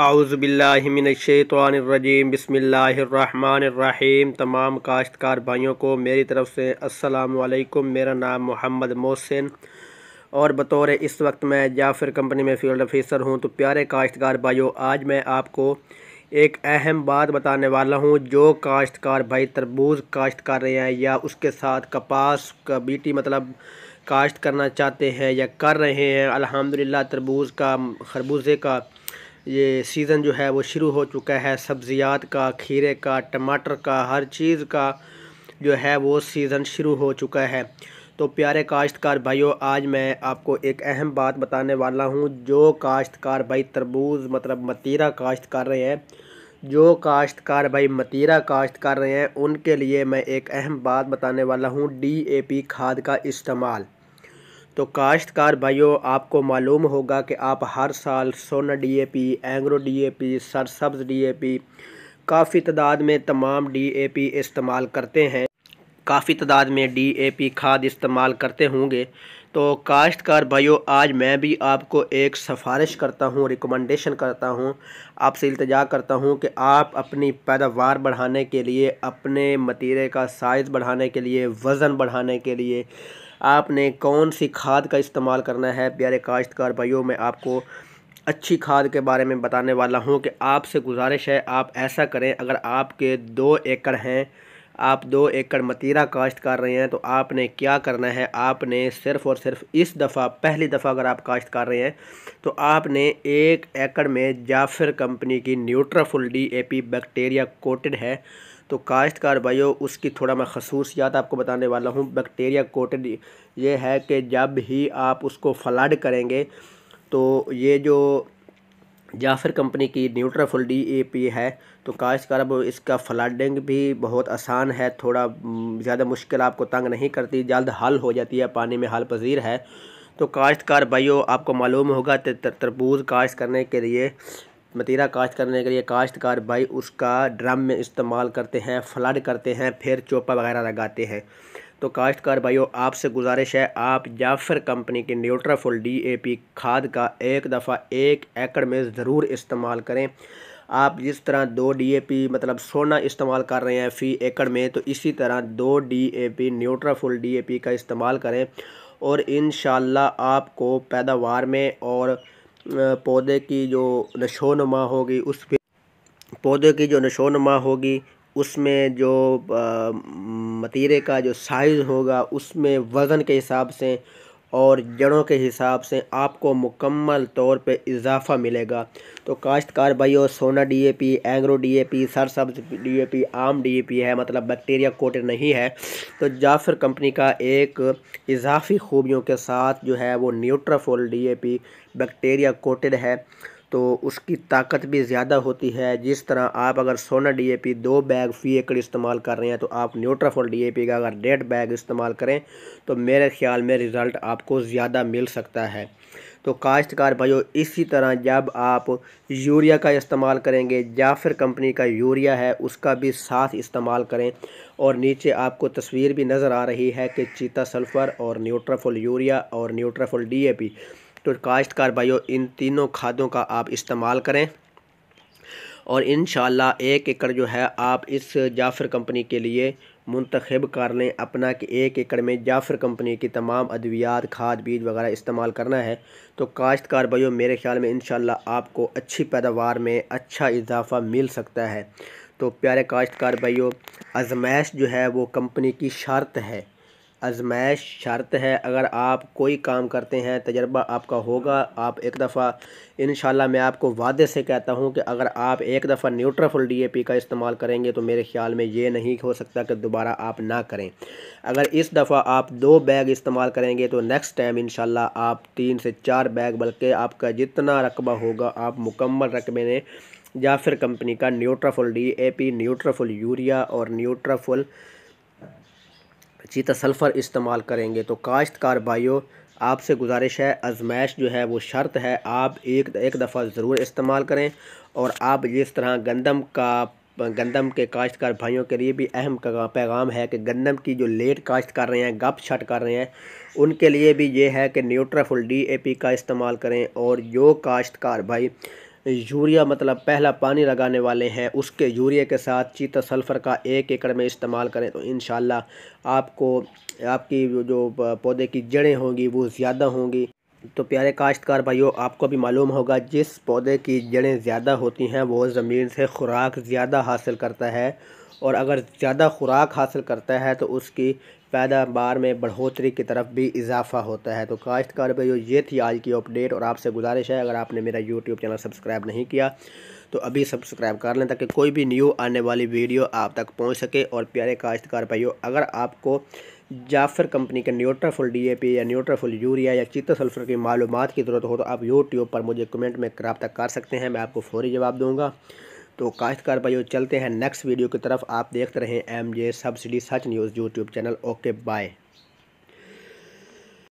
आउज़बिल्लिमिनशैतवानरजीम बसमीम तमाम काश्तकार भाइयों को मेरी तरफ़ से अस्सलाम मेरा नाम मोहम्मद मोहसिन और बतौर इस वक्त मैं जाफिर कंपनी में फील्ड ऑफिसर हूँ तो प्यारे काश्तकार भाइयों आज मैं आपको एक अहम बात बताने वाला हूँ जो काश्तकार भाई तरबूज काश्त कर रहे हैं या उसके साथ कपास का बीटी मतलब काश्त करना चाहते हैं या कर रहे हैं अलहमदिल्ला तरबूज का खरबूजे का ये सीज़न जो है वो शुरू हो चुका है सब्ज़ियात का खीरे का टमाटर का हर चीज़ का जो है वो सीज़न शुरू हो चुका है तो प्यारे काश्तकार भाइयों आज मैं आपको एक अहम बात बताने वाला हूँ जो काश्तकार भाई तरबूज मतलब मतीरा काश्त कर रहे हैं जो काश्तकार भाई मतीरा काश्त कर रहे हैं उनके लिए मैं एक अहम बात बताने वाला हूँ पी खाद का इस्तेमाल तो काश्तकार भाइयों आपको मालूम होगा कि आप हर साल Sona DAP, Engro DAP, Sarsabz DAP काफ़ी तादाद में तमाम डीएपी इस्तेमाल करते हैं काफ़ी तादाद में डीएपी खाद इस्तेमाल करते होंगे तो काश्तकार भाइयों आज मैं भी आपको एक सिफारिश करता हूँ रिकमेंडेशन करता हूँ आपसे इल्तजा करता हूँ कि आप अपनी पैदावार बढ़ाने के लिए अपने मतीरे का साइज़ बढ़ाने के लिए वज़न बढ़ाने के लिए आपने कौन सी खाद का इस्तेमाल करना है प्यारे काश्तकार भाइयों मैं आपको अच्छी खाद के बारे में बताने वाला हूँ कि आपसे गुजारिश है आप ऐसा करें अगर आपके दो एकड़ हैं आप दो एकड़ मतीरा काश्त कर रहे हैं तो आपने क्या करना है आपने सिर्फ़ और सिर्फ इस दफ़ा पहली दफ़ा अगर आप काश्त कर रहे हैं तो आपने एक एकड़ में जाफिर कंपनी की Nutrafull D A P bacteria coated है तो काश्त भाइयों उसकी थोड़ा मैं खसूसियात आपको बताने वाला हूँ बैक्टीरिया कोटेड ये है कि जब ही आप उसको फ्लड करेंगे तो ये जो जाफर कंपनी की न्यूट्राफुल डी ए पी है तो काश्तकार कर अब इसका फ्लडिंग भी बहुत आसान है थोड़ा ज़्यादा मुश्किल आपको तंग नहीं करती जल्द हल हो जाती है पानी में हल पजीर है तो काश्तकार भाइयों आपको मालूम होगा तरबूज काश्त करने के लिए मतीरा काश्त करने के लिए काश्तकार भाई उसका ड्रम में इस्तेमाल करते हैं फ्लड करते हैं फिर चोपा वगैरह लगाते हैं तो काश्तकार भाइयों आपसे गुजारिश है आप जाफर कंपनी की न्यूट्राफुल डीएपी खाद का एक दफ़ा एक एकड़ में ज़रूर इस्तेमाल करें आप जिस तरह दो डीएपी मतलब सोना इस्तेमाल कर रहे हैं फ़ी एकड़ में तो इसी तरह दो डीएपी न्यूट्राफुल डीएपी का इस्तेमाल करें और इन आपको पैदावार में और पौधे की जो नशो नमा होगी उस पर पौधे की जो नशो नमा होगी उसमें जो मतीरे का जो साइज़ होगा उसमें वज़न के हिसाब से और जड़ों के हिसाब से आपको मुकम्मल तौर पे इजाफ़ा मिलेगा तो काश्तकार भाइयों Sona DAP Engro DAP Sarsabz D आम डीएपी है मतलब बैक्टीरिया कोट नहीं है तो जाफर कंपनी का एक इजाफी खूबियों के साथ जो है वो न्यूट्राफोल डीएपी बैक्टीरिया कोटेड है तो उसकी ताकत भी ज़्यादा होती है जिस तरह आप अगर सोना डीएपी दो बैग फी एकड़ इस्तेमाल कर रहे हैं तो आप न्यूट्राफोल डीएपी का अगर डेढ़ बैग इस्तेमाल करें तो मेरे ख्याल में रिज़ल्ट आपको ज़्यादा मिल सकता है तो काश्तकार भाइयों इसी तरह जब आप यूरिया का इस्तेमाल करेंगे या फिर कंपनी का यूरिया है उसका भी साथ इस्तेमाल करें और नीचे आपको तस्वीर भी नज़र आ रही है कि चीता सल्फ़र और न्यूट्राफोल यूरिया और न्यूट्राफोल पी तो काश्तकार भाइयों इन तीनों खादों का आप इस्तेमाल करें और इन एक एकड़ जो है आप इस जाफ़र कंपनी के लिए मंतखब कर लें अपना कि एक एकड़ में जाफ़र कंपनी की तमाम अद्वियात खाद बीज वगैरह इस्तेमाल करना है तो काश्तकार भाइयों मेरे ख्याल में इन आपको अच्छी पैदावार में अच्छा इजाफ़ा मिल सकता है तो प्यारे काश्तकार भाइयों आजमाइश जो है वो कंपनी की शर्त है आजमाइश शर्त है अगर आप कोई काम करते हैं तजर्बा आपका होगा आप एक दफ़ा इन मैं आपको वादे से कहता हूँ कि अगर आप एक दफ़ा न्यूट्राफुल डीएपी का इस्तेमाल करेंगे तो मेरे ख्याल में ये नहीं हो सकता कि दोबारा आप ना करें अगर इस दफ़ा आप दो बैग इस्तेमाल करेंगे तो नेक्स्ट टाइम इन आप तीन से चार बैग बल्कि आपका जितना रकबा होगा आप मुकम्मल रकबे में फिर कंपनी का Nutrafull D A P Nutrafull urea और न्यूट्राफुल चीता सल्फ़र इस्तेमाल करेंगे तो काश्तकार भाइयों आपसे गुजारिश है आजमाइश जो है वो शर्त है आप एक एक दफ़ा ज़रूर इस्तेमाल करें और आप जिस तरह गंदम का गंदम के काश्तकार भाइयों के लिए भी अहम पैगाम है कि गंदम की जो लेट काश्त कर रहे हैं गप छट कर रहे हैं उनके लिए भी ये है कि न्यूट्राफुल डी ए पी का इस्तेमाल करें और जो काश्तकार भाई यूरिया मतलब पहला पानी लगाने वाले हैं उसके यूरिया के साथ चीता सल्फ़र का एक एकड़ में इस्तेमाल करें तो इन आपको आपकी जो पौधे की जड़ें होंगी वो ज़्यादा होंगी तो प्यारे काश्तकार भाइयों आपको भी मालूम होगा जिस पौधे की जड़ें ज़्यादा होती हैं वो ज़मीन से खुराक ज़्यादा हासिल करता है और अगर ज़्यादा खुराक हासिल करता है तो उसकी पैदावार में बढ़ोतरी की तरफ भी इजाफा होता है तो काश्तकार भैया ये थी आज की अपडेट और आपसे गुजारिश है अगर आपने मेरा यूट्यूब चैनल सब्सक्राइब नहीं किया तो अभी सब्सक्राइब कर लें ताकि कोई भी न्यू आने वाली वीडियो आप तक पहुंच सके और प्यारे काश्तकार भैया अगर आपको जाफर कंपनी के न्यूट्राफुल पी या न्यूट्राफुल यूरिया या चित्त सल्फर की मालूम की ज़रूरत हो तो आप यूट्यूब पर मुझे कमेंट में रबता कर सकते हैं मैं आपको फौरी जवाब दूँगा तो काश्तकार भाइयों चलते हैं नेक्स्ट वीडियो की तरफ आप देखते रहें एम जे सब्सिडी सच news YouTube channel okay bye